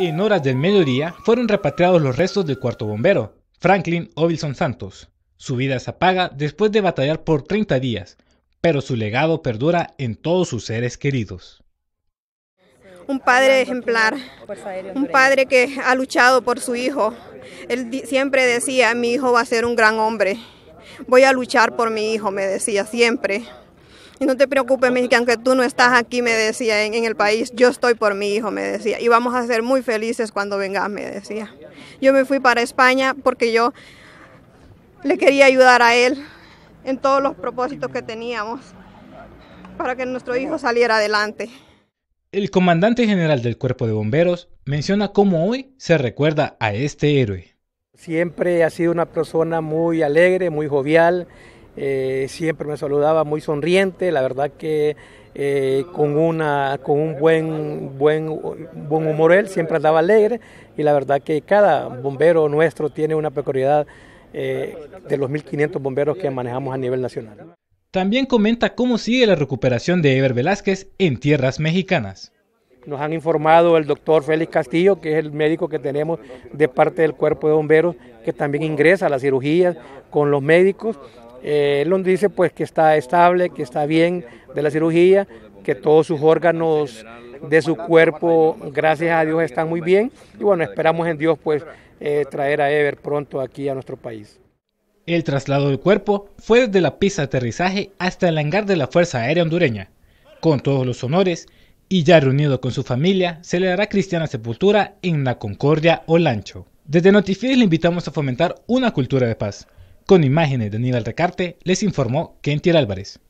En horas del mediodía fueron repatriados los restos del cuarto bombero, Franklin Ovilson Santos. Su vida se apaga después de batallar por 30 días, pero su legado perdura en todos sus seres queridos un padre ejemplar, un padre que ha luchado por su hijo. Él siempre decía, mi hijo va a ser un gran hombre, voy a luchar por mi hijo, me decía siempre. Y no te preocupes, que aunque tú no estás aquí, me decía, en, en, el país, yo estoy por mi hijo, me decía, y vamos a ser muy felices cuando vengas, me decía. Yo me fui para España porque yo le quería ayudar a él en todos los propósitos que teníamos para que nuestro hijo saliera adelante. El comandante general del cuerpo de bomberos menciona cómo hoy se recuerda a este héroe. Siempre ha sido una persona muy alegre, muy jovial, eh, siempre me saludaba muy sonriente, la verdad que eh, con, una, con un buen, buen, buen humor él, siempre andaba alegre y la verdad que cada bombero nuestro tiene una peculiaridad eh, de los 1.500 bomberos que manejamos a nivel nacional. También comenta cómo sigue la recuperación de Ever Velázquez en tierras mexicanas. Nos han informado el doctor Félix Castillo, que es el médico que tenemos de parte del cuerpo de bomberos, que también ingresa a las cirugías con los médicos eh, él nos dice pues que está estable, que está bien de la cirugía, que todos sus órganos de su cuerpo, gracias a Dios, están muy bien. Y bueno, esperamos en Dios pues eh, traer a Ever pronto aquí a nuestro país. El traslado del cuerpo fue desde la pista de aterrizaje hasta el hangar de la Fuerza Aérea Hondureña, con todos los honores, y ya reunido con su familia, se le dará cristiana sepultura en la Concordia o Lancho. Desde Notifies le invitamos a fomentar una cultura de paz, con imágenes de Aníbal Recarte, les informó Kentier Álvarez.